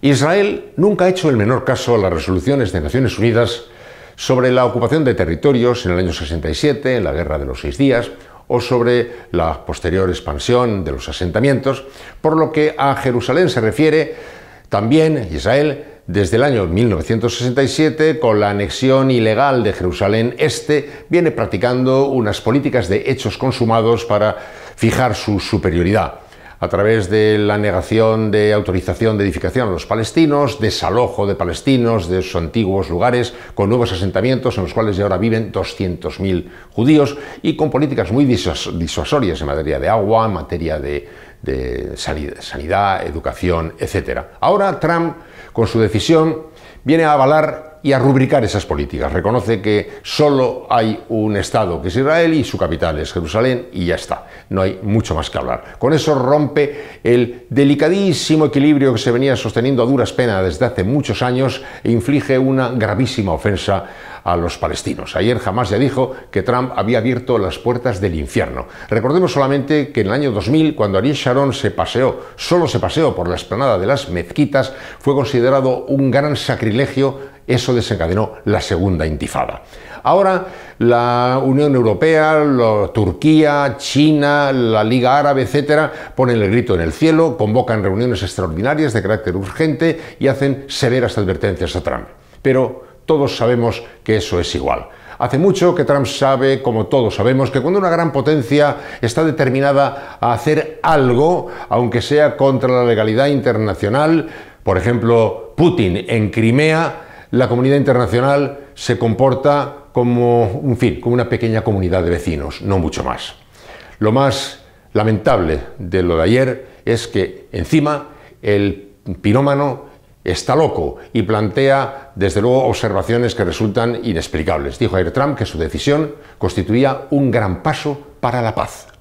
Israel nunca ha hecho el menor caso a las resoluciones de Naciones Unidas sobre la ocupación de territorios en el año 67, en la Guerra de los Seis Días, o sobre la posterior expansión de los asentamientos, por lo que a Jerusalén se refiere también Israel desde el año 1967, con la anexión ilegal de Jerusalén Este, viene practicando unas políticas de hechos consumados para fijar su superioridad a través de la negación de autorización de edificación a los palestinos, desalojo de palestinos de sus antiguos lugares, con nuevos asentamientos en los cuales ya ahora viven 200.000 judíos y con políticas muy disuasorias en materia de agua, en materia de de sanidad, educación, etcétera Ahora Trump, con su decisión, viene a avalar y a rubricar esas políticas. Reconoce que solo hay un Estado, que es Israel, y su capital es Jerusalén, y ya está. No hay mucho más que hablar. Con eso rompe el delicadísimo equilibrio que se venía sosteniendo a duras penas desde hace muchos años e inflige una gravísima ofensa a los palestinos. Ayer jamás ya dijo que Trump había abierto las puertas del infierno. Recordemos solamente que en el año 2000, cuando Ariel Sharon se paseó, solo se paseó por la esplanada de las mezquitas, fue considerado un gran sacrilegio eso desencadenó la segunda intifada. Ahora la Unión Europea, Turquía, China, la Liga Árabe, etcétera, ponen el grito en el cielo, convocan reuniones extraordinarias de carácter urgente y hacen severas advertencias a Trump. Pero todos sabemos que eso es igual. Hace mucho que Trump sabe, como todos sabemos, que cuando una gran potencia está determinada a hacer algo, aunque sea contra la legalidad internacional, por ejemplo, Putin en Crimea, la comunidad internacional se comporta como un fin, como una pequeña comunidad de vecinos, no mucho más. Lo más lamentable de lo de ayer es que encima el pirómano está loco y plantea, desde luego, observaciones que resultan inexplicables. Dijo ayer Trump que su decisión constituía un gran paso para la paz.